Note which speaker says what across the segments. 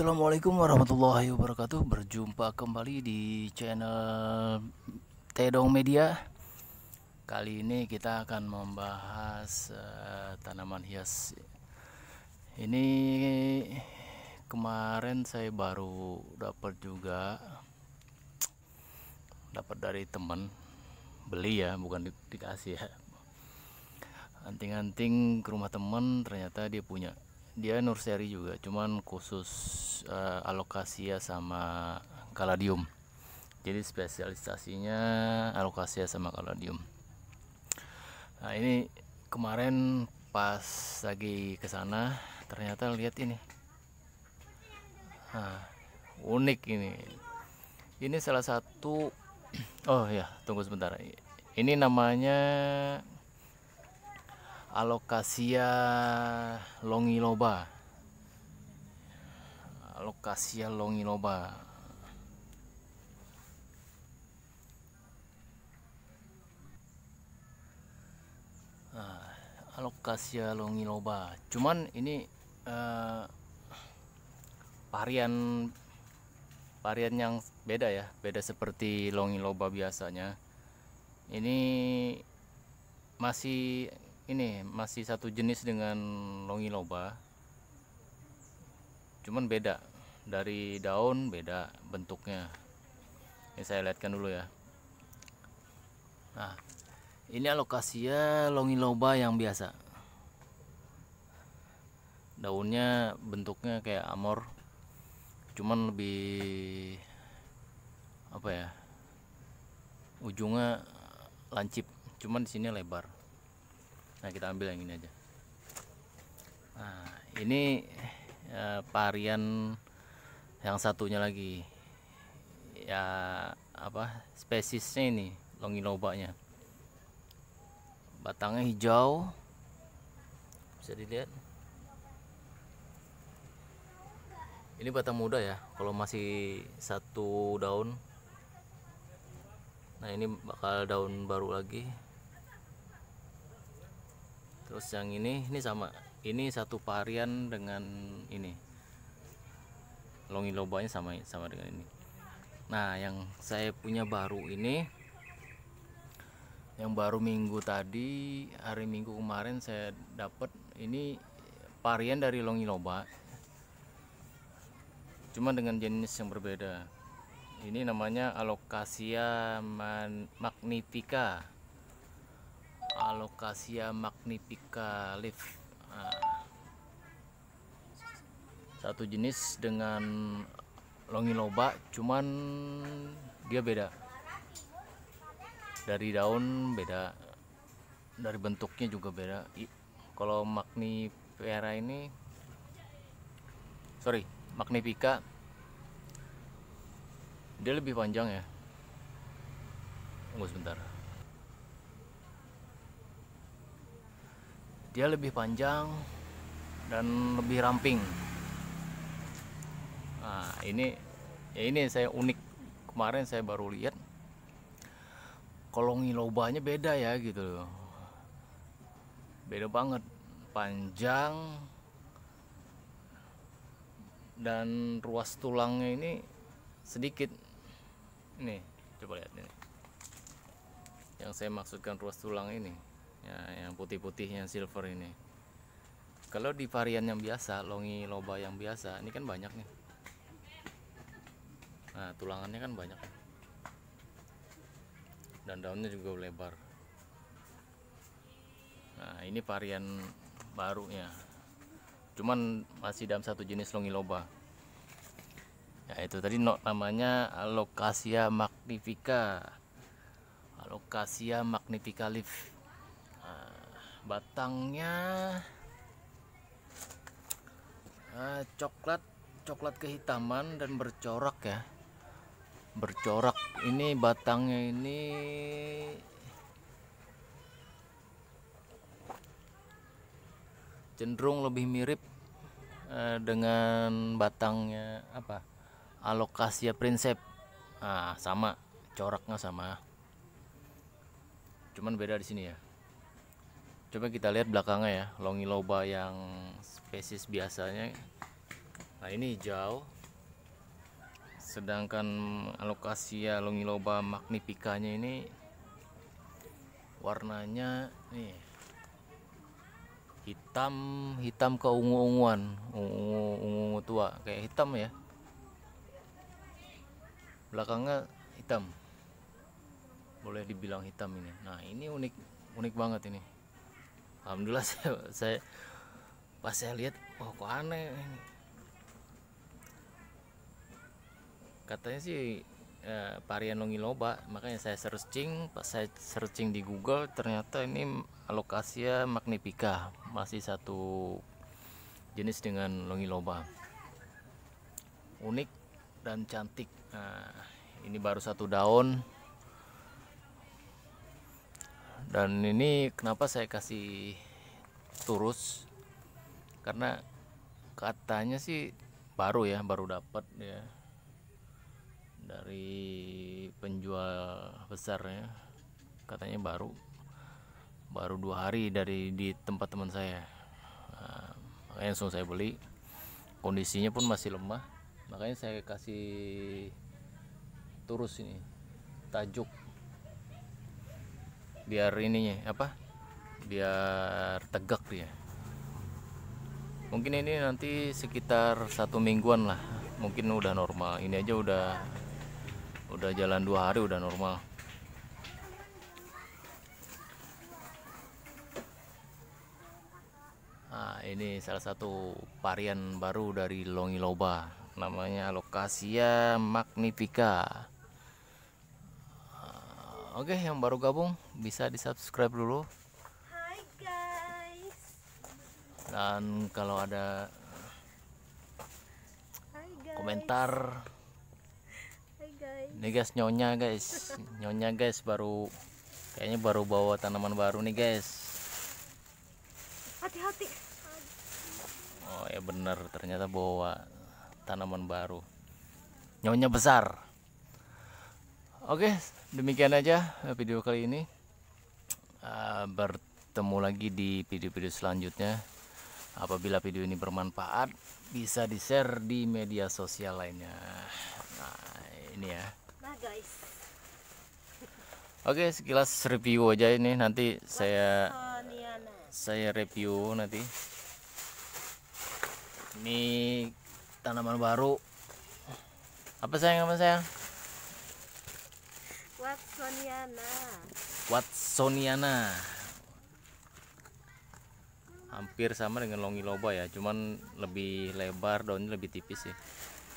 Speaker 1: Assalamualaikum warahmatullahi wabarakatuh Berjumpa kembali di channel Tedong Media Kali ini kita akan membahas uh, tanaman hias Ini kemarin saya baru dapat juga Dapat dari teman Beli ya bukan di dikasih ya Anting-anting ke rumah teman, ternyata dia punya dia nursery juga cuman khusus uh, alokasia sama kaladium jadi spesialisasinya alokasia sama kaladium nah ini kemarin pas lagi ke sana ternyata lihat ini nah, unik ini ini salah satu oh ya tunggu sebentar ini namanya alokasia longiloba loba, longiloba ah, longi longiloba cuman ini uh, varian varian yang beda ya beda seperti longiloba biasanya ini masih ini masih satu jenis dengan longi loba cuman beda dari daun beda bentuknya ini saya lihatkan dulu ya nah ini longi loba yang biasa daunnya bentuknya kayak amor cuman lebih apa ya ujungnya lancip cuman di sini lebar nah kita ambil yang ini aja nah ini eh, varian yang satunya lagi ya apa spesiesnya ini longinobanya batangnya hijau bisa dilihat ini batang muda ya kalau masih satu daun nah ini bakal daun baru lagi terus yang ini ini sama ini satu varian dengan ini longi lobanya sama sama dengan ini nah yang saya punya baru ini yang baru minggu tadi hari minggu kemarin saya dapat ini varian dari longi loba cuma dengan jenis yang berbeda ini namanya alokasia magnifica Alokasia magnifica leaf ah. satu jenis dengan longiloba cuman dia beda dari daun beda dari bentuknya juga beda kalau magnifera ini sorry magnifica dia lebih panjang ya tunggu sebentar dia lebih panjang dan lebih ramping nah ini ya ini saya unik kemarin saya baru lihat kolongi lobanya beda ya gitu beda banget panjang dan ruas tulangnya ini sedikit Nih, coba lihat ini yang saya maksudkan ruas tulang ini ya, yang putih-putihnya silver ini kalau di varian yang biasa longi loba yang biasa ini kan banyak nih nah tulangannya kan banyak dan daunnya juga lebar nah ini varian barunya cuman masih dalam satu jenis longi loba ya itu tadi no, namanya alocasia magnifica alocasia magnifica leaf batangnya eh, coklat coklat kehitaman dan bercorak ya bercorak ini batangnya ini cenderung lebih mirip eh, dengan batangnya apa alokasia prinsip ah sama coraknya sama cuman beda di sini ya coba kita lihat belakangnya ya longi loba yang spesies biasanya nah ini hijau sedangkan alokasia ya, loba magnifikanya ini warnanya nih hitam hitam ke ungu-unguan ungu ungu tua kayak hitam ya belakangnya hitam boleh dibilang hitam ini nah ini unik unik banget ini alhamdulillah saya, saya pas saya lihat oh kok aneh katanya sih eh, varian loba makanya saya searching pas saya searching di Google ternyata ini alokasia magnifica masih satu jenis dengan longi loba unik dan cantik nah, ini baru satu daun dan ini kenapa saya kasih turus karena katanya sih baru ya baru dapat ya dari penjual besar ya, katanya baru baru dua hari dari di tempat teman saya nah, makanya langsung saya beli kondisinya pun masih lemah makanya saya kasih turus ini tajuk biar ininya apa biar tegak dia mungkin ini nanti sekitar satu mingguan lah mungkin udah normal ini aja udah udah jalan dua hari udah normal nah, ini salah satu varian baru dari longiloba namanya lokasia magnifica Oke, yang baru gabung bisa di-subscribe dulu. Hai guys. Dan kalau ada Hai guys. komentar Hai guys. Nih guys nyonya guys. nyonya guys baru kayaknya baru bawa tanaman baru nih guys. Hati-hati. Oh ya benar, ternyata bawa tanaman baru. Nyonya besar. Oke, demikian aja eh, video kali ini. Uh, bertemu lagi di video-video selanjutnya. Apabila video ini bermanfaat, bisa di-share di media sosial lainnya. Nah, ini ya. Oke, nah, okay, Oke, sekilas review aja ini nanti saya saya review nanti. Ini tanaman baru. Apa sayang apa sayang? Watsoniana. Watsoniana. Hampir sama dengan Longi Loba ya, cuman lebih lebar, daunnya lebih tipis ya.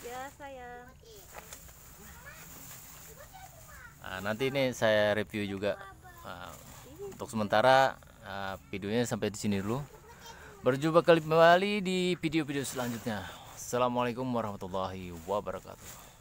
Speaker 1: Ya, sayang. Nah, nanti ini saya review juga. Nah, untuk sementara uh, videonya sampai di sini dulu. Berjumpa kembali di video-video selanjutnya. Assalamualaikum warahmatullahi wabarakatuh.